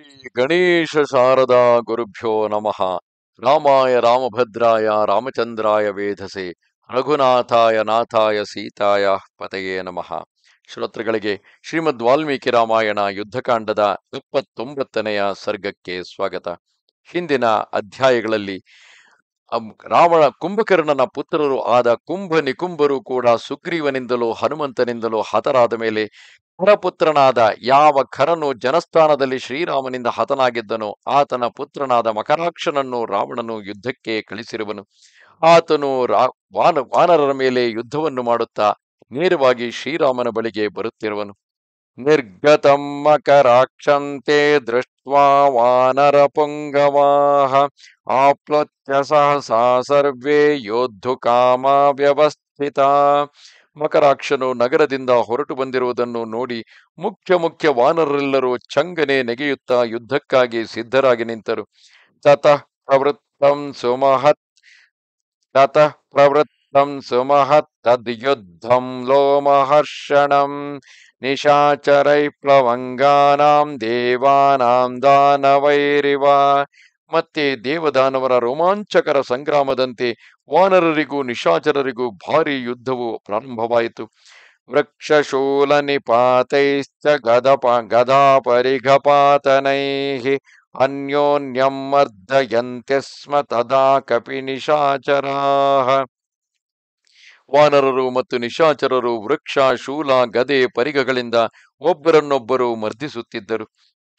ಶ್ರೀ ಗಣೇಶ ಶಾರದಾ ಗುರುಭ್ಯೋ ನಮಃ ರಾಮಾಯ ರಾಮಭದ್ರಾಯ ರಾಮಚಂದ್ರಾಯ ವೇಧಸೆ ರಘುನಾಥಾಯ ನಾಥಾಯ ಸೀತಾಯ ಪತೆಯೇ ನಮಃ ಶ್ರೋತೃಗಳಿಗೆ ಶ್ರೀಮದ್ ವಾಲ್ಮೀಕಿ ರಾಮಾಯಣ ಯುದ್ಧಕಾಂಡದ ಇಪ್ಪತ್ತೊಂಬತ್ತನೆಯ ಸರ್ಗಕ್ಕೆ ಸ್ವಾಗತ ಹಿಂದಿನ ಅಧ್ಯಾಯಗಳಲ್ಲಿ ರಾವಣ ಕುಂಭಕರ್ಣನ ಪುತ್ರರು ಆದ ಕುಂಭ ನಿಕುಂಭರು ಕೂಡ ಸುಗ್ರೀವನಿಂದಲೋ ಹನುಮಂತನಿಂದಲೋ ಹತರಾದ ಮೇಲೆ ನರಪುತ್ರನಾದ ಯಾವ ಖರನು ಜನಸ್ಥಾನದಲ್ಲಿ ಶ್ರೀರಾಮನಿಂದ ಹತನಾಗಿದ್ದನೋ ಆತನ ಪುತ್ರನಾದ ಮಕರಾಕ್ಷನನ್ನು ರಾವಣನು ಯುದ್ಧಕ್ಕೆ ಕಳಿಸಿರುವನು ಆತನು ರಾ ವಾನರರ ಮೇಲೆ ಯುದ್ಧವನ್ನು ಮಾಡುತ್ತಾ ನೇರವಾಗಿ ಶ್ರೀರಾಮನ ಬಳಿಗೆ ಬರುತ್ತಿರುವನು ನಿರ್ಗತ ಮಕರಾಕ್ಷಂತೆ ದೃಷ್ಟ್ವಾ ವಾನರ ಪುಂಗವಾಹ ಆಪ್ಲತ್ಯ ಸಹಸಾ ಸರ್ವೇ ಯೋದ್ಧು ಕಾಮ ವ್ಯವಸ್ಥಿತ ಮಕರಾಕ್ಷನು ನಗರದಿಂದ ಹೊರಟು ಬಂದಿರುವುದನ್ನು ನೋಡಿ ಮುಖ್ಯ ಮುಖ್ಯ ವಾನರೆಲ್ಲರೂ ಚಂಗನೆ ನೆಗೆಯುತ್ತಾ ಯುದ್ಧಕ್ಕಾಗಿ ಸಿದ್ಧರಾಗಿ ನಿಂತರು ತತಃ ಪ್ರವೃತ್ತಂ ಸುಮಹತ್ ತತ ಪ್ರವೃತ್ತಂ ಸೋಮಹತ್ ತದ್ಯುದ್ಧಂ ಲೋಮಹರ್ಷಣಂ ನಿಶಾಚರೈ ಪ್ಲವಂಗಾನಾಂ ದೇವಾನಾಂ ದಾನವೈರಿವ ಮತ್ತೆ ದೇವದಾನವರ ರೋಮಾಂಚಕರ ಸಂಗ್ರಾಮದಂತೆ ವಾನರರಿಗೂ ನಿಶಾಚರರಿಗೂ ಭಾರಿ ಯುದ್ಧವು ಪ್ರಾರಂಭವಾಯಿತು ವೃಕ್ಷಶೂಲ ನಿಪಾತೈಶ್ಚ ಗದಪ ಗದಾ ಅನ್ಯೋನ್ಯಂ ಮರ್ದಯಂತೆ ಸ್ಮ ತದಾ ಕಪಿ ನಿಶಾಚರಾಹ ವಾನರರು ಮತ್ತು ನಿಶಾಚರರು ವೃಕ್ಷ ಶೂಲ ಗದೆ ಪರಿಗಗಳಿಂದ ಒಬ್ಬರನ್ನೊಬ್ಬರು ಮರ್ದಿಸುತ್ತಿದ್ದರು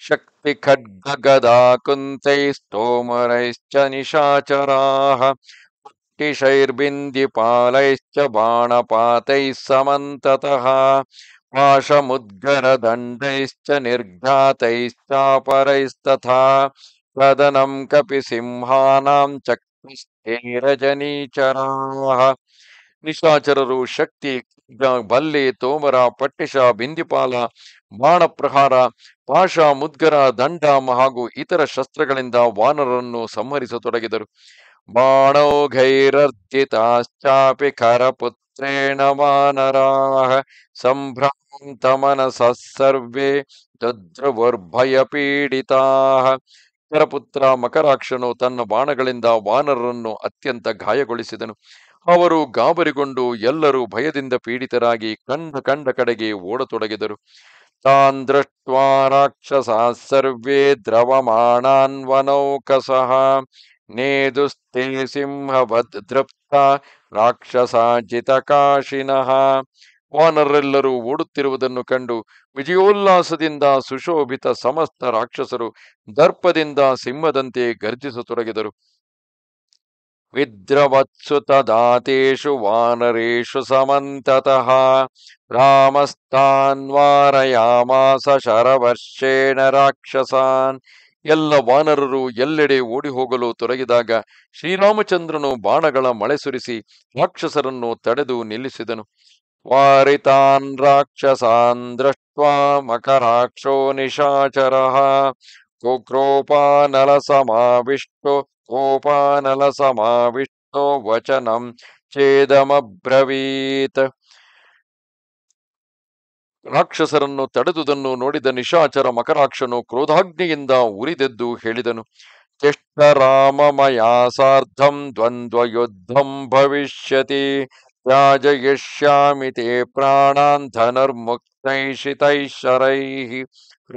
शक्तिखड्गगदाकुन्तैस्तोमरैश्च निशाचराः पुट्टिशैर्बिन्दिपालैश्च बाणपातैः समन्ततः पाशमुद्गरदण्डैश्च निर्घातैश्चापरैस्तथा कपि कपिसिंहानां चक्तिष्ठेरजनीचराः ನಿಶಾಚರರು शक्ति बल्ले तोमरा ಪಟ್ಟಿಷ ಬಿಂದಿಪಾಲ ಬಾಣ ಪ್ರಹಾರ ಪಾಶ ಮುದ್ಗರ ದಂಡ ಹಾಗೂ ಇತರ ಶಸ್ತ್ರಗಳಿಂದ ವಾನರನ್ನು ಸಂಹರಿಸತೊಡಗಿದರು ಬಾಣೋಘೈರರ್ಜಿತಾಶ್ಚಾಪಿ ಖರಪುತ್ರೇಣ ವಾನರಾಹ ಸಂಭ್ರಾಂತ ಮನಸ ಸರ್ವೇ ದದ್ರವರ್ಭಯ ಪೀಡಿತಾ ಕರಪುತ್ರ ಮಕರಾಕ್ಷನು ತನ್ನ ಬಾಣಗಳಿಂದ ವಾನರರನ್ನು ಅತ್ಯಂತ ಗಾಯಗೊಳಿಸಿದನು ಅವರು ಗಾಬರಿಗೊಂಡು ಎಲ್ಲರೂ ಭಯದಿಂದ ಪೀಡಿತರಾಗಿ ಕಂಡ ಕಂಡ ಕಡೆಗೆ ಓಡತೊಡಗಿದರು तान् दृष्ट्वा राक्षसाः सर्वे द्रवमाणान्वनौकसः ಸಿಂಹವದ್ ದೃಪ್ತ ವಾನರೆಲ್ಲರೂ ಓಡುತ್ತಿರುವುದನ್ನು ಕಂಡು ವಿಜಯೋಲ್ಲಾಸದಿಂದ ಸುಶೋಭಿತ ಸಮಸ್ತ ರಾಕ್ಷಸರು ದರ್ಪದಿಂದ ಸಿಂಹದಂತೆ ಗರ್ಜಿಸತೊಡಗಿದರು विद्रवत्सु तदातेषु ಸಮಂತತಃ समन्ततः ರಾಮಸ್ತಾನ್ವಾರಯಾಮಾಸ ಶರವರ್ಷೇಣ ರಾಕ್ಷಸಾನ್ ಎಲ್ಲ ವಾನರರು ಎಲ್ಲೆಡೆ ಓಡಿ ಹೋಗಲು ತೊರಗಿದಾಗ ಶ್ರೀರಾಮಚಂದ್ರನು ಬಾಣಗಳ ಮಳೆ ಸುರಿಸಿ ರಾಕ್ಷಸರನ್ನು ತಡೆದು ನಿಲ್ಲಿಸಿದನು ವಾರಿತಾನ್ ರಾಕ್ಷಸಾನ್ ದೃಷ್ಟ್ವಾ ಮಕರಾಕ್ಷೋ ಕುಕ್ರೋಪಾನಲ ಸಮಾವಿಷ್ಟು सोपानलसमाविष्टो ವಚನಂ ಛೇದಮಬ್ರವೀತ್ ರಾಕ್ಷಸರನ್ನು ತಡೆದುದನ್ನು ನೋಡಿದ ನಿಶಾಚರ ಮಕರಾಕ್ಷನು ಕ್ರೋಧಾಗ್ನಿಯಿಂದ ಉರಿದೆದ್ದು ಹೇಳಿದನು ತಿಷ್ಟ ದ್ವಂದ್ವ ಯುದ್ಧಂ ಭವಿಷ್ಯತಿ ತ್ಯಾಜಯಿಷ್ಯಾಮಿ ತೇ ಪ್ರಾಣಾನ್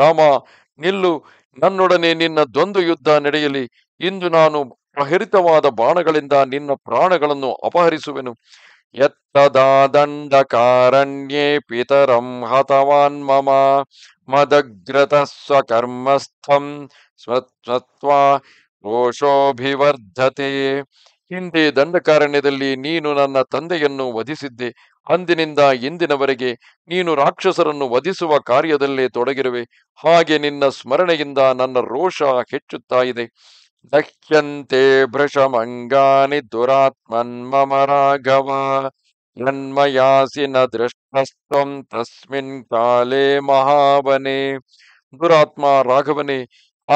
ರಾಮ ನಿಲ್ಲು ನನ್ನೊಡನೆ ನಿನ್ನ ದ್ವಂದ್ವ ಯುದ್ಧ ನಡೆಯಲಿ ಇಂದು ನಾನು ಪ್ರಹರಿತವಾದ ಬಾಣಗಳಿಂದ ನಿನ್ನ ಪ್ರಾಣಗಳನ್ನು ಅಪಹರಿಸುವೆನು ಎತ್ತದಾ ದಂಡಕಾರಣ್ಯೇ ಪಿತರಂ ಹತವಾನ್ ಮಮ ಮದಗ್ರತ ಸ್ವಕರ್ಮಸ್ಥಂ ಸ್ವತ್ವ ರೋಷೋಭಿವರ್ಧತೆ ಹಿಂದೆ ದಂಡಕಾರಣ್ಯದಲ್ಲಿ ನೀನು ನನ್ನ ತಂದೆಯನ್ನು ವಧಿಸಿದ್ದೆ ಅಂದಿನಿಂದ ಇಂದಿನವರೆಗೆ ನೀನು ರಾಕ್ಷಸರನ್ನು ವಧಿಸುವ ಕಾರ್ಯದಲ್ಲೇ ತೊಡಗಿರುವೆ ಹಾಗೆ ನಿನ್ನ ಸ್ಮರಣೆಯಿಂದ ನನ್ನ ರೋಷ ಹೆಚ್ಚುತ್ತಾ ಇದೆ दह्यन्ते भृशमङ्गानि दुरात्मन्मम ರಾಘವ ನನ್ಮಯಾಸಿ ನ दृष्टस्त्वं ತಸ್ಮಿನ್ ಕಾಲೇ ಮಹಾಬನೆ ದುರಾತ್ಮ ರಾಘವನೇ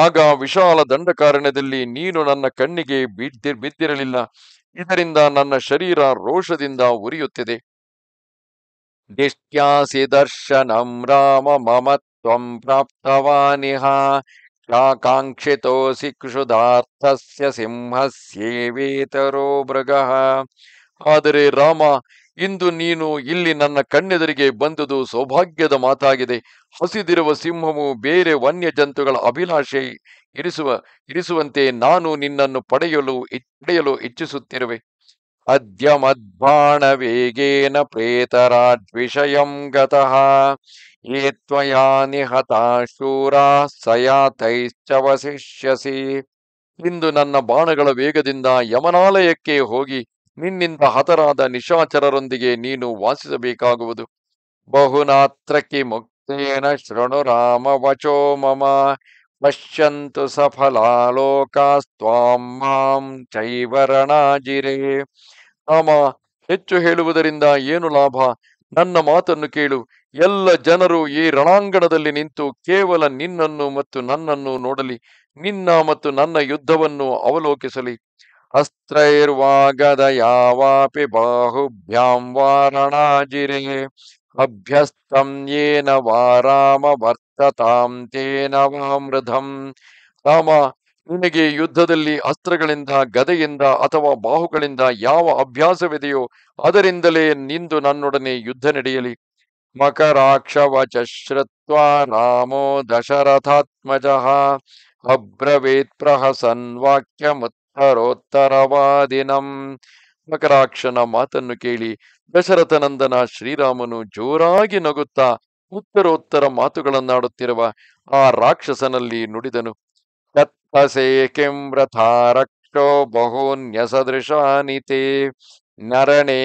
ಆಗ ವಿಶಾಲ ದಂಡಕಾರಣ್ಯದಲ್ಲಿ ನೀನು ನನ್ನ ಕಣ್ಣಿಗೆ ಬಿದ್ದಿ ಬಿದ್ದಿರಲಿಲ್ಲ ಇದರಿಂದ ನನ್ನ ಶರೀರ ರೋಷದಿಂದ ಉರಿಯುತ್ತಿದೆ ದಿಷ್ಟ್ಯಾಸಿ ದರ್ಶನಂ ರಾಮ ಮಮತ್ವಂ ಪ್ರಾಪ್ತವಾನಿಹ काङ्क्षितोऽसि ಸಿಂಹ ಸಿಂಹಸ್ಯೇವೇತರೋ ಮೃಗ ಆದರೆ ರಾಮ ಇಂದು ನೀನು ಇಲ್ಲಿ ನನ್ನ ಕಣ್ಣೆದುರಿಗೆ ಬಂದುದು ಸೌಭಾಗ್ಯದ ಮಾತಾಗಿದೆ ಹಸಿದಿರುವ ಸಿಂಹವು ಬೇರೆ ವನ್ಯ ಜಂತುಗಳ ಅಭಿಲಾಷೆ ಇರಿಸುವ ಇರಿಸುವಂತೆ ನಾನು ನಿನ್ನನ್ನು ಪಡೆಯಲು ಪಡೆಯಲು ಇಚ್ಛಿಸುತ್ತಿರುವೆ ಅದ್ಯ ಮಧ್ವಾಣ ವೇಗೇನ गतः ಗತಃ ಏತ್ವಯಾನಿ ಹತಾಶೂರಾ शूराः ಇಂದು ನನ್ನ ಬಾಣಗಳ ವೇಗದಿಂದ ಯಮನಾಲಯಕ್ಕೆ ಹೋಗಿ ನಿನ್ನಿಂದ ಹತರಾದ ನಿಶಾಚರರೊಂದಿಗೆ ನೀನು ವಾಸಿಸಬೇಕಾಗುವುದು ಬಹುನಾತ್ರಕಿ ಮುಕ್ತೇನ ಶೃಣು ರಾಮ ವಚೋ ಮಮ ಪಶ್ಯಂತು ಸಫಲಾಲೋಕಾಸ್ತ್ವಾಂ ಮಾಂ ಚೈವರಣಾಜಿರೇ ರಾಮ ಹೆಚ್ಚು ಹೇಳುವುದರಿಂದ ಏನು ಲಾಭ ನನ್ನ ಮಾತನ್ನು ಕೇಳು ಎಲ್ಲ ಜನರು ಈ ರಣಾಂಗಣದಲ್ಲಿ ನಿಂತು ಕೇವಲ ನಿನ್ನನ್ನು ಮತ್ತು ನನ್ನನ್ನು ನೋಡಲಿ ನಿನ್ನ ಮತ್ತು ನನ್ನ ಯುದ್ಧವನ್ನು ಅವಲೋಕಿಸಲಿ ಅಸ್ತ್ರೈರ್ವಾಗದ ಯಾವಾಪಿ ಬಾಹುಭ್ಯಾಂ ವಾರಣಾಜಿರೆ ಅಭ್ಯಸ್ತಂ ಏನ ವಾರಾಮ ವರ್ತತಾಂ ತೇನ ವಾಮೃಧಂ ರಾಮ ನಿನಗೆ ಯುದ್ಧದಲ್ಲಿ ಅಸ್ತ್ರಗಳಿಂದ ಗದೆಯಿಂದ ಅಥವಾ ಬಾಹುಗಳಿಂದ ಯಾವ ಅಭ್ಯಾಸವಿದೆಯೋ ಅದರಿಂದಲೇ ನಿಂದು ನನ್ನೊಡನೆ ಯುದ್ಧ ನಡೆಯಲಿ ಮಕರಾಕ್ಷವಚಶ್ರತ್ವ ರಾಮೋ ದಶರಥಾತ್ಮಜ ಅಬ್ರವೇತ್ ಪ್ರಹಸನ್ ಮುತ್ತರೋತ್ತರವಾದಿನಂ ಮಕರಾಕ್ಷನ ಮಾತನ್ನು ಕೇಳಿ ದಶರಥನಂದನ ಶ್ರೀರಾಮನು ಜೋರಾಗಿ ನಗುತ್ತಾ ಉತ್ತರೋತ್ತರ ಮಾತುಗಳನ್ನಾಡುತ್ತಿರುವ ಆ ರಾಕ್ಷಸನಲ್ಲಿ ನುಡಿದನು तसे किं रथारक्षो बहून्यसदृशानि ते नरणे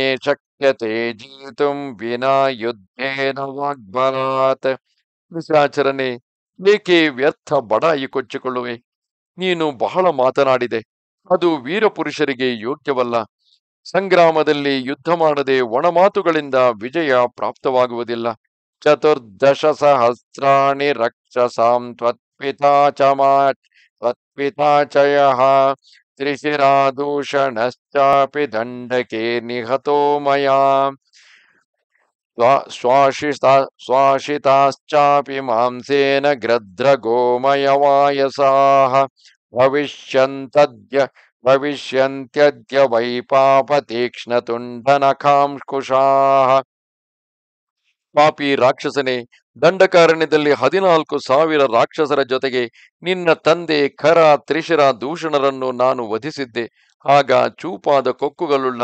ಯುದ್ಧೇನ ವಾಗ್ಬಲಾತ್ ಮಿಸಾಚರಣೆ ಏಕೆ ವ್ಯರ್ಥ ಕೊಚ್ಚಿಕೊಳ್ಳುವೆ ನೀನು ಬಹಳ ಮಾತನಾಡಿದೆ ಅದು ವೀರಪುರುಷರಿಗೆ ಯೋಗ್ಯವಲ್ಲ ಸಂಗ್ರಾಮದಲ್ಲಿ ಯುದ್ಧ ಮಾಡದೆ ಒಣಮಾತುಗಳಿಂದ ವಿಜಯ ಪ್ರಾಪ್ತವಾಗುವುದಿಲ್ಲ ಚತುರ್ದಶ ಸಹಸ್ರಾಣಿ ರಕ್ಷಸಾಂ ತ್ವತ್ಪಿತಾಚಮಾಚ त्रिशिरा दूषण दंडके निहतो मया स्वाशिता स्वाशिताश्चापि मांसेन ग्रद्रगोमयवायसाः भविष्यन्तद्य भविष्यन्त्यद्य वै पापतीक्ष्णतुण्डनखांस्कुशाः ಪಾಪಿ ರಾಕ್ಷಸನೇ ದಂಡಕಾರಣ್ಯದಲ್ಲಿ ಹದಿನಾಲ್ಕು ಸಾವಿರ ರಾಕ್ಷಸರ ಜೊತೆಗೆ ನಿನ್ನ ತಂದೆ ಖರ ತ್ರಿಶರ ದೂಷಣರನ್ನು ನಾನು ವಧಿಸಿದ್ದೆ ಆಗ ಚೂಪಾದ ಕೊಕ್ಕುಗಳುಳ್ಳ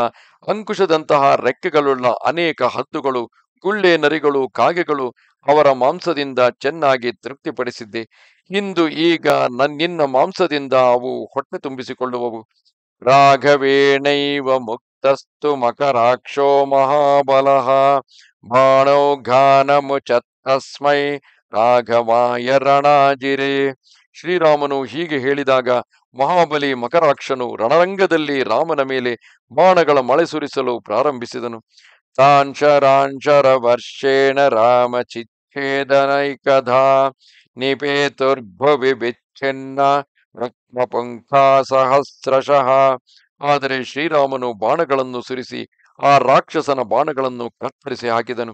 ಅಂಕುಶದಂತಹ ರೆಕ್ಕೆಗಳುಳ್ಳ ಅನೇಕ ಹದ್ದುಗಳು ಗುಳ್ಳೆ ನರಿಗಳು ಕಾಗೆಗಳು ಅವರ ಮಾಂಸದಿಂದ ಚೆನ್ನಾಗಿ ತೃಪ್ತಿಪಡಿಸಿದ್ದೆ ಇಂದು ಈಗ ನನ್ನಿನ್ನ ಮಾಂಸದಿಂದ ಅವು ಹೊಟ್ಟೆ ತುಂಬಿಸಿಕೊಳ್ಳುವವು ರಾಘವೇಣೈವ ತಸ್ತು ಮಕರಾಕ್ಷೋ ಮಹಾಬಲ बाणौ ಘಾನಮುಚತ್ತಸ್ಮೈ ರಾಘವಾಯ ರಣಾಜಿರೆ ಶ್ರೀರಾಮನು ಹೀಗೆ ಹೇಳಿದಾಗ ಮಹಾಬಲಿ ಮಕರಾಕ್ಷನು ರಣರಂಗದಲ್ಲಿ ರಾಮನ ಮೇಲೆ ಬಾಣಗಳ ಮಳೆ ಸುರಿಸಲು ಪ್ರಾರಂಭಿಸಿದನು ತಾಂಶರಾಂಶರ ವರ್ಷೇಣ ರಾಮ ಚಿಚ್ಛೇದನೈಕಧಾ ನಿಪೇತುರ್ಭುವಿ ಬಿಚ್ಛಿನ್ನ ರಕ್ತಪುಂಖಾ ಸಹಸ್ರಶಃ ಆದರೆ ಶ್ರೀರಾಮನು ಬಾಣಗಳನ್ನು ಸುರಿಸಿ ಆ ರಾಕ್ಷಸನ ಬಾಣಗಳನ್ನು ಕತ್ತರಿಸಿ ಹಾಕಿದನು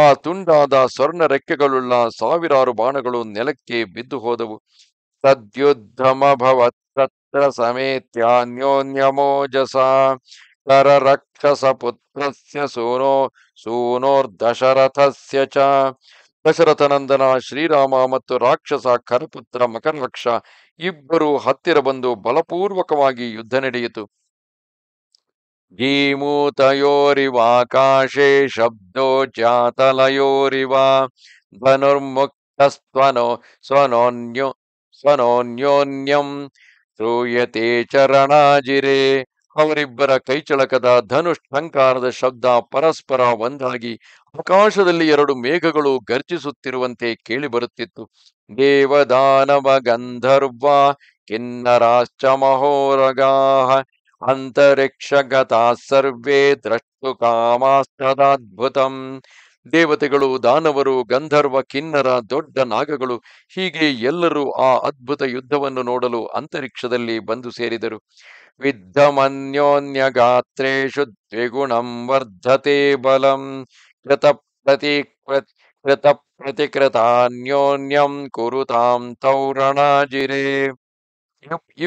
ಆ ತುಂಡಾದ ಸ್ವರ್ಣ ರೆಕ್ಕೆಗಳುಳ್ಳ ಸಾವಿರಾರು ಬಾಣಗಳು ನೆಲಕ್ಕೆ ಬಿದ್ದು ಹೋದವು ತತ್ರ ಸಮೇತ್ಯಾನ್ಯೋನ್ಯಮೋಜಸ ಕರ ರಕ್ಷಸ ಪುತ್ರಸ್ಯ ಸೂನೋ ಸೂನೋರ್ದಶರಥಸ್ಯ ಚ ದಶರಥನಂದನ ಶ್ರೀರಾಮ ಮತ್ತು ರಾಕ್ಷಸ ಕರಪುತ್ರ ಮಕರರಕ್ಷ ಇಬ್ಬರು ಹತ್ತಿರ ಬಂದು ಬಲಪೂರ್ವಕವಾಗಿ ಯುದ್ಧ ನಡೆಯಿತು गीमूतयोरिवाकाशे शब्दो चातलयोरिव धनुर्मुक्तस्त्वनो ಸ್ವನೋನ್ಯು ಸ್ವನೋನ್ಯೋನ್ಯಂ ಶ್ರೂಯತೆ ಚರಣಾಜಿರೆ ಅವರಿಬ್ಬರ ಕೈಚಳಕದ ಧನುಷ್ಠಂಕಾರದ ಶಬ್ದ ಪರಸ್ಪರ ಒಂದಾಗಿ ಆಕಾಶದಲ್ಲಿ ಎರಡು ಮೇಘಗಳು ಗರ್ಜಿಸುತ್ತಿರುವಂತೆ ಕೇಳಿಬರುತ್ತಿತ್ತು ದೇವದಾನವ ಗಂಧರ್ವ ಕಿನ್ನರಾಶ್ಚ ಮಹೋರಗಾಹ ಅಂತರಿಕ್ಷಗತಾ ಸರ್ವೇ ದ್ರಷ್ಟು ಅದ್ಭುತಂ ದೇವತೆಗಳು ದಾನವರು ಗಂಧರ್ವ ಕಿನ್ನರ ದೊಡ್ಡ ನಾಗಗಳು ಹೀಗೆ ಎಲ್ಲರೂ ಆ ಅದ್ಭುತ ಯುದ್ಧವನ್ನು ನೋಡಲು ಅಂತರಿಕ್ಷದಲ್ಲಿ ಬಂದು ಸೇರಿದರು ವಿದ್ಧಮನ್ಯೋನ್ಯ ಗಾತ್ರು ದ್ವಿಗುಣಂ ವರ್ಧತೆ ಬಲಂ ಕೃತ ಪ್ರತಿ ಕೃತ ಪ್ರತಿಕೃತಾನ್ಯೋನ್ಯಂ ಕುರುತಾಂ ತೌರಣಾಜಿರೇ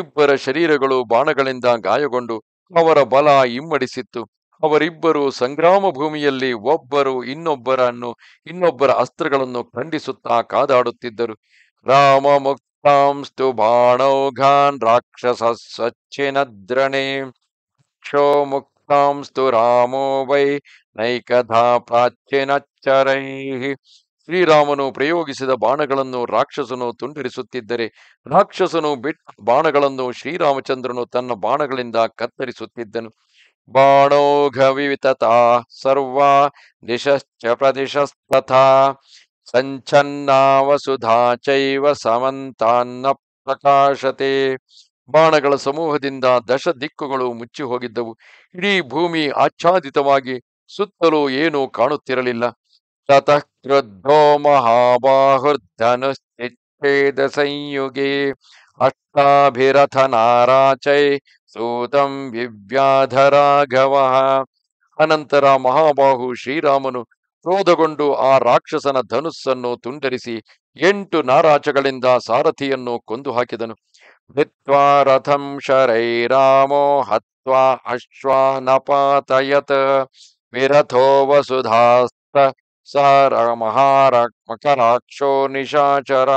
ಇಬ್ಬರ ಶರೀರಗಳು ಬಾಣಗಳಿಂದ ಗಾಯಗೊಂಡು ಅವರ ಬಲ ಇಮ್ಮಡಿಸಿತ್ತು ಅವರಿಬ್ಬರು ಸಂಗ್ರಾಮ ಭೂಮಿಯಲ್ಲಿ ಒಬ್ಬರು ಇನ್ನೊಬ್ಬರನ್ನು ಇನ್ನೊಬ್ಬರ ಅಸ್ತ್ರಗಳನ್ನು ಖಂಡಿಸುತ್ತಾ ಕಾದಾಡುತ್ತಿದ್ದರು ರಾಮ ಮುಕ್ತಾಂಸ್ತು ಬಾಣೋಘಾನ್ ರಾಕ್ಷಸ ಸಚ್ಚಿನದ್ರಣೆ ಕ್ಷೋ ಮುಕ್ತಾಂಸ್ತು ರಾಮೋ ವೈ ನೈಕಥಾ ಶ್ರೀರಾಮನು ಪ್ರಯೋಗಿಸಿದ ಬಾಣಗಳನ್ನು ರಾಕ್ಷಸನು ತುಂಡರಿಸುತ್ತಿದ್ದರೆ ರಾಕ್ಷಸನು ಬಿಟ್ ಬಾಣಗಳನ್ನು ಶ್ರೀರಾಮಚಂದ್ರನು ತನ್ನ ಬಾಣಗಳಿಂದ ಕತ್ತರಿಸುತ್ತಿದ್ದನು ಬಾಣೋಘವಿತಥಾ ಸರ್ವ ದಿಶಶ್ಚ ಸಂಚನ್ನ ವಸುಧಾ ಚೈವ ಸಮಂತಾನ್ನ ಪ್ರಕಾಶತೆ ಬಾಣಗಳ ಸಮೂಹದಿಂದ ದಶ ದಿಕ್ಕುಗಳು ಮುಚ್ಚಿ ಹೋಗಿದ್ದವು ಇಡೀ ಭೂಮಿ ಆಚ್ಛಾದಿತವಾಗಿ ಸುತ್ತಲೂ ಏನೂ ಕಾಣುತ್ತಿರಲಿಲ್ಲ ತತಃ क्रुद्धो ಅಷ್ಟಾಭಿರಥ ನಾರಾಚೈ ಸೂತಂ ರಾಘವ ಅನಂತರ ಮಹಾಬಾಹು ಶ್ರೀರಾಮನು ಕ್ರೋಧಗೊಂಡು ಆ ರಾಕ್ಷಸನ ಧನುಸ್ಸನ್ನು ತುಂಡರಿಸಿ ಎಂಟು ನಾರಾಚಗಳಿಂದ ಸಾರಥಿಯನ್ನು ಕೊಂದು ಹಾಕಿದನು ಮಿತ್ವ ರಥಂ ಶರೈರಾಮೋ ಹತ್ವಾ ಅಶ್ವಾನಪಾತಯತ್ ವಿರಥೋ ವಸುಧಾಸ್ತ ಸಹ ಮಕರಾಕ್ಷೋ ನಿಶಾಚರ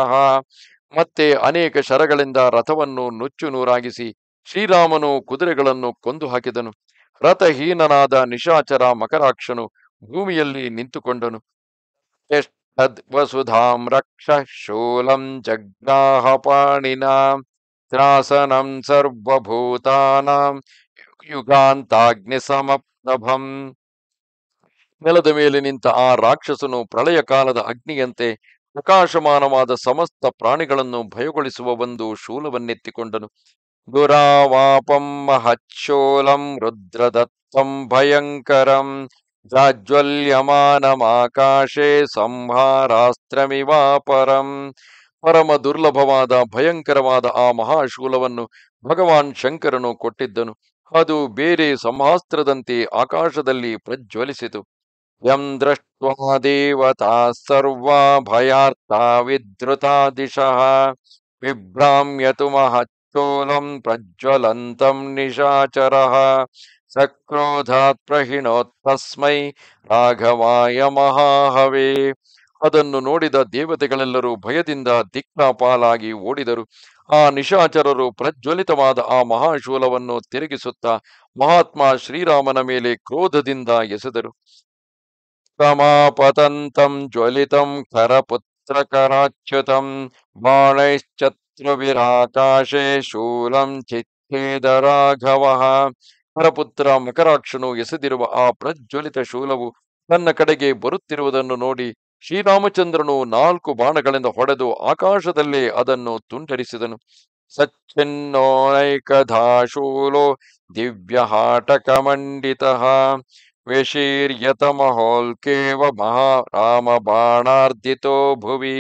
ಮತ್ತೆ ಅನೇಕ ಶರಗಳಿಂದ ರಥವನ್ನು ನುಚ್ಚು ನೂರಾಗಿಸಿ ಶ್ರೀರಾಮನು ಕುದುರೆಗಳನ್ನು ಕೊಂದು ಹಾಕಿದನು ರಥಹೀನನಾದ ನಿಶಾಚರ ಮಕರಾಕ್ಷನು ಭೂಮಿಯಲ್ಲಿ ನಿಂತುಕೊಂಡನು ವಸುಧಾಂ ರಕ್ಷ ಶೂಲಂ ಜಗ್ನಾಹ ಪಾಣಿನ ತ್ರಾಸನಂ ಸರ್ವಭೂತಾನಾಂ ಯುಗಾಂತಾಗ್ನಿ ಸಮಪ್ರಭಂ ನೆಲದ ಮೇಲೆ ನಿಂತ ಆ ರಾಕ್ಷಸನು ಪ್ರಳಯ ಕಾಲದ ಅಗ್ನಿಯಂತೆ ಪ್ರಕಾಶಮಾನವಾದ ಸಮಸ್ತ ಪ್ರಾಣಿಗಳನ್ನು ಭಯಗೊಳಿಸುವ ಒಂದು ಶೂಲವನ್ನೆತ್ತಿಕೊಂಡನು ದುರಾವಾಪಂ ಮಹಚ್ಚೋಲಂ ರುದ್ರದತ್ತಂ ಭಯಂಕರಂ ಜಾಜ್ವಲ್ಯಮಾನಮಾಕಾಶೆ ಸಂಹಾರಾಸ್ತ್ರಮಿವಾಪರಂ ಪರಮ ದುರ್ಲಭವಾದ ಭಯಂಕರವಾದ ಆ ಮಹಾಶೂಲವನ್ನು ಭಗವಾನ್ ಶಂಕರನು ಕೊಟ್ಟಿದ್ದನು ಅದು ಬೇರೆ ಸಂಹಾಸ್ತ್ರದಂತೆ ಆಕಾಶದಲ್ಲಿ ಪ್ರಜ್ವಲಿಸಿತು यं ದೇವತಾ ದೇವತಾ ಸರ್ವಾ भयार्ता विद्रुता दिशः विभ्राम्यतु महच्चोलं प्रज्वलन्तं निशाचरः ಸಕ್ರೋಧಾತ್ ಪ್ರಹಿಣೋತ್ತಸ್ಮೈ ರಾಘವಾಯ ಮಹಾಹವೇ ಅದನ್ನು ನೋಡಿದ ದೇವತೆಗಳೆಲ್ಲರೂ ಭಯದಿಂದ ದಿಕ್ಕಾಪಾಲಾಗಿ ಓಡಿದರು ಆ ನಿಶಾಚರರು ಪ್ರಜ್ವಲಿತವಾದ ಆ ಮಹಾಶೂಲವನ್ನು ತಿರುಗಿಸುತ್ತಾ ಮಹಾತ್ಮ ಶ್ರೀರಾಮನ ಮೇಲೆ ಕ್ರೋಧದಿಂದ ಎಸೆದರು ಸಮಾಪತಂತಂ ज्वलितं ಕರಪುತ್ರಕರಾಚ್ಯುತಂ ಬಾಣೈಶ್ಚತ್ರುವಿರಾಕಾಶೆ ಶೂಲಂ ಚಿತ್ರೇದ ಕರಪುತ್ರ ಮಕರಾಕ್ಷನು ಎಸೆದಿರುವ ಆ ಪ್ರಜ್ವಲಿತ ಶೂಲವು ತನ್ನ ಕಡೆಗೆ ಬರುತ್ತಿರುವುದನ್ನು ನೋಡಿ ಶ್ರೀರಾಮಚಂದ್ರನು ನಾಲ್ಕು ಬಾಣಗಳಿಂದ ಹೊಡೆದು ಆಕಾಶದಲ್ಲೇ ಅದನ್ನು ತುಂಡರಿಸಿದನು ಸಚ್ಛಿನ್ನೋನೈಕಧಾ ದಿವ್ಯ ಹಾಟಕ ಮಂಡಿತ ವಿಶೀರ್ಯತಮಹೋಲ್ಕೇವ ಮಹಾರಾಮ ಬಾಣಾರ್ಧಿತೋ ಭುವಿ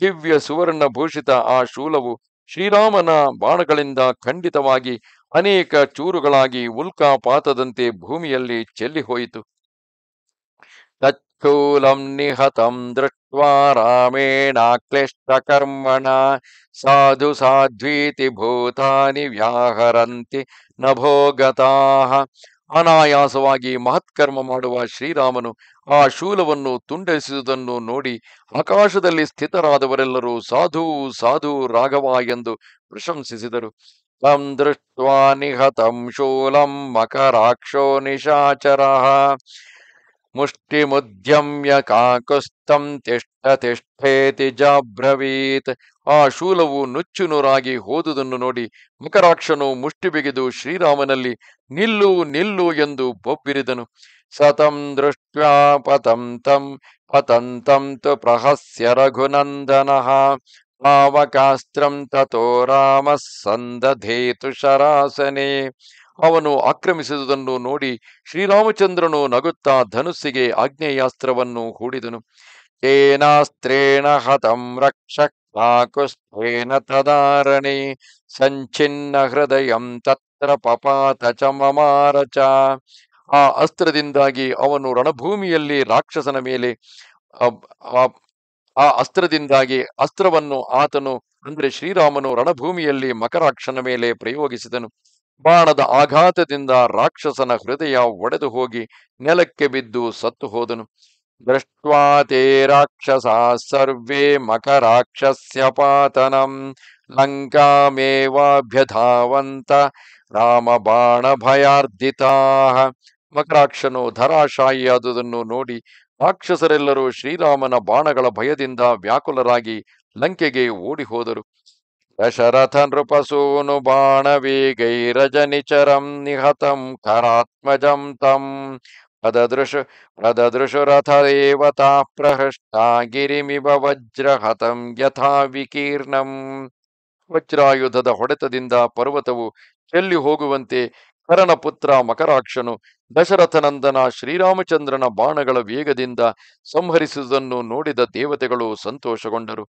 ದಿವ್ಯ ಸುವರ್ಣ ಭೂಷಿತ ಆ ಶೂಲವು ಶ್ರೀರಾಮನ ಬಾಣಗಳಿಂದ ಖಂಡಿತವಾಗಿ ಅನೇಕ ಚೂರುಗಳಾಗಿ ಉಲ್ಕಾಪಾತದಂತೆ ಭೂಮಿಯಲ್ಲಿ ಚೆಲ್ಲಿಹೋಯಿತು ಹೋಯಿತು ನಿಹತಂ ದೃಷ್ಟ್ವಾ ರಾಮೇಣಾಕ್ಲಿಷ್ಟ ಕರ್ಮಣ ಸಾಧು ಸಾಧ್ವೀತಿ ಭೂತಾನಿ ವ್ಯಾಹರಂತಿ ನಭೋಗತಾ ಅನಾಯಾಸವಾಗಿ ಮಹತ್ಕರ್ಮ ಮಾಡುವ ಶ್ರೀರಾಮನು ಆ ಶೂಲವನ್ನು ತುಂಡರಿಸುವುದನ್ನು ನೋಡಿ ಆಕಾಶದಲ್ಲಿ ಸ್ಥಿತರಾದವರೆಲ್ಲರೂ ಸಾಧು ಸಾಧು ರಾಘವ ಎಂದು ಪ್ರಶಂಸಿಸಿದರು ತಂ ದೃಷ್ಟ್ವಾ ನಿಹತಂ ಶೂಲಂ ಮಕರಾಕ್ಷೋ ನಿಶಾಚರ ಮುಷ್ಟಿಮುದ್ಯಮ್ಯ ಕಾಕುಸ್ತಂ ತಿಷ್ಠ ತಿಷ್ಠೇತಿ ಜಾಬ್ರವೀತ್ ಆ ಶೂಲವು ನುಚ್ಚು ನೂರಾಗಿ ಹೋದುದನ್ನು ನೋಡಿ ಮುಖರಾಕ್ಷನು ಮುಷ್ಟಿ ಬಿಗಿದು ಶ್ರೀರಾಮನಲ್ಲಿ ನಿಲ್ಲು ನಿಲ್ಲು ಎಂದು ಬೊಬ್ಬಿರಿದನು ಸತಂ ದೃಷ್ಟ್ಯಾ ಪತಂ ತಂ ಪತಂತಂ ತು ಪ್ರಹಸ್ಯ ರಘುನಂದನಃ ಪಾವಕಾಸ್ತ್ರಂ ತಥೋ ರಾಮ ಸಂದಧೇತು ಶರಾಸನೆ ಅವನು ಆಕ್ರಮಿಸಿದುದನ್ನು ನೋಡಿ ಶ್ರೀರಾಮಚಂದ್ರನು ನಗುತ್ತಾ ಧನುಸ್ಸಿಗೆ ಆಗ್ನೇಯಾಸ್ತ್ರವನ್ನು ಹೂಡಿದನು ಏನಾಸ್ತ್ರೇಣ ಹತಂ ರಕ್ಷಕ್ ತದಾರಣೆ ತದಾರಣಿ ಸಂಚಿನ್ನ ಹೃದಯ ತತ್ರ ಪಪಾತ ಚಮಾರಚ ಆ ಅಸ್ತ್ರದಿಂದಾಗಿ ಅವನು ರಣಭೂಮಿಯಲ್ಲಿ ರಾಕ್ಷಸನ ಮೇಲೆ ಆ ಅಸ್ತ್ರದಿಂದಾಗಿ ಅಸ್ತ್ರವನ್ನು ಆತನು ಅಂದ್ರೆ ಶ್ರೀರಾಮನು ರಣಭೂಮಿಯಲ್ಲಿ ಮಕರಾಕ್ಷನ ಮೇಲೆ ಪ್ರಯೋಗಿಸಿದನು ಬಾಣದ ಆಘಾತದಿಂದ ರಾಕ್ಷಸನ ಹೃದಯ ಒಡೆದು ಹೋಗಿ ನೆಲಕ್ಕೆ ಬಿದ್ದು ಸತ್ತು ಹೋದನು ದೃಷ್ಟ್ವಾತೇ ರಾಕ್ಷಸ ಸರ್ವೇ ಮಕರಾಕ್ಷಸ್ಯ ಪಾತನಂ ಲಂಕಾಮೇವಾಭ್ಯಧಾವಂತ ರಾಮ ಬಾಣ ಭಯಾರ್ಧಿತಾ ಮಕರಾಕ್ಷನು ಧರಾಶಾಯಿಯಾದುದನ್ನು ನೋಡಿ ರಾಕ್ಷಸರೆಲ್ಲರೂ ಶ್ರೀರಾಮನ ಬಾಣಗಳ ಭಯದಿಂದ ವ್ಯಾಕುಲರಾಗಿ ಲಂಕೆಗೆ ಓಡಿ ಹೋದರು ದಶರಥ ನೃಪಸೂನು ಬಾಣವೀಗೈರಜನಿಚರಂ ನಿಹತಂ ಖರಾತ್ಮಜಂ ತಂ ಪ್ರದದೃಶು ಪ್ರದದೃಶುರಥರೇವತಾ ಪ್ರಹೃಷ್ಟ ಗಿರಿಮಿವ ವಜ್ರಹತಂ ಯಥಾ ವಿಕೀರ್ಣಂ ವಜ್ರಾಯುಧದ ಹೊಡೆತದಿಂದ ಪರ್ವತವು ಚೆಲ್ಲಿ ಹೋಗುವಂತೆ ಕರಣಪುತ್ರ ಮಕರಾಕ್ಷನು ದಶರಥನಂದನ ಶ್ರೀರಾಮಚಂದ್ರನ ಬಾಣಗಳ ವೇಗದಿಂದ ಸಂಹರಿಸುವುದನ್ನು ನೋಡಿದ ದೇವತೆಗಳು ಸಂತೋಷಗೊಂಡರು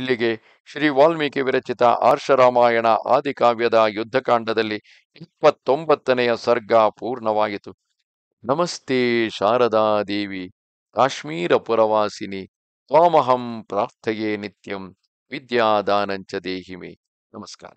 ಇಲ್ಲಿಗೆ ಶ್ರೀ ವಾಲ್ಮೀಕಿ ವಿರಚಿತ ಆರ್ಷರಾಮಾಯಣ ಆದಿಕಾವ್ಯದ ಯುದ್ಧಕಾಂಡದಲ್ಲಿ ಇಪ್ಪತ್ತೊಂಬತ್ತನೆಯ ಸರ್ಗ ಪೂರ್ಣವಾಯಿತು ನಮಸ್ತೆ ಶಾರದಾ ದೇವಿ ಕಾಶ್ಮೀರ ಪುರವಾಸಿನಿ ತ್ವಾಮಹಂ ಪ್ರಾರ್ಥೆಯೇ ನಿತ್ಯಂ ವಿದ್ಯಾದಾನಂಚ ದೇಹಿಮೆ ನಮಸ್ಕಾರ